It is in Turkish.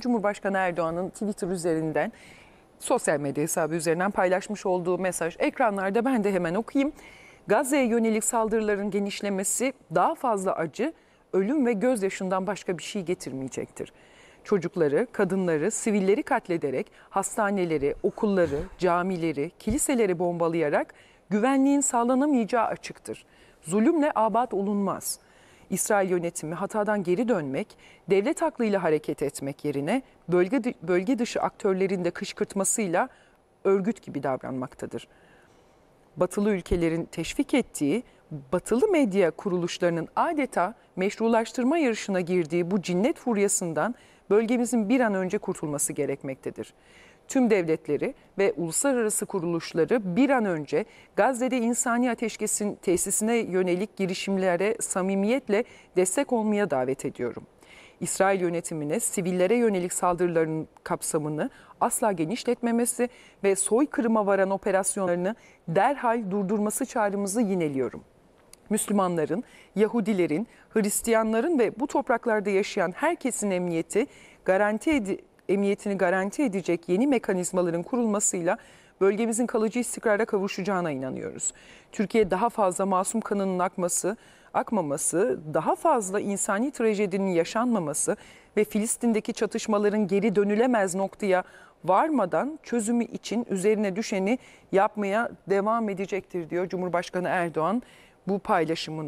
Cumhurbaşkanı Erdoğan'ın Twitter üzerinden sosyal medya hesabı üzerinden paylaşmış olduğu mesaj ekranlarda ben de hemen okuyayım. Gazze'ye yönelik saldırıların genişlemesi daha fazla acı, ölüm ve gözyaşından başka bir şey getirmeyecektir. Çocukları, kadınları, sivilleri katlederek hastaneleri, okulları, camileri, kiliseleri bombalayarak güvenliğin sağlanamayacağı açıktır. Zulümle abat olunmaz.'' İsrail yönetimi hatadan geri dönmek, devlet aklıyla hareket etmek yerine bölge, bölge dışı aktörlerin de kışkırtmasıyla örgüt gibi davranmaktadır. Batılı ülkelerin teşvik ettiği batılı medya kuruluşlarının adeta meşrulaştırma yarışına girdiği bu cinnet furyasından bölgemizin bir an önce kurtulması gerekmektedir. Tüm devletleri ve uluslararası kuruluşları bir an önce Gazze'de insani ateşkesin tesisine yönelik girişimlere samimiyetle destek olmaya davet ediyorum. İsrail yönetimine sivillere yönelik saldırıların kapsamını asla genişletmemesi ve soykırıma varan operasyonlarını derhal durdurması çağrımızı yineliyorum. Müslümanların, Yahudilerin, Hristiyanların ve bu topraklarda yaşayan herkesin emniyeti garanti emniyetini garanti edecek yeni mekanizmaların kurulmasıyla bölgemizin kalıcı istikrara kavuşacağına inanıyoruz. Türkiye daha fazla masum kanının akması, akmaması, daha fazla insani trajedinin yaşanmaması ve Filistin'deki çatışmaların geri dönülemez noktaya varmadan çözümü için üzerine düşeni yapmaya devam edecektir diyor Cumhurbaşkanı Erdoğan bu paylaşımında.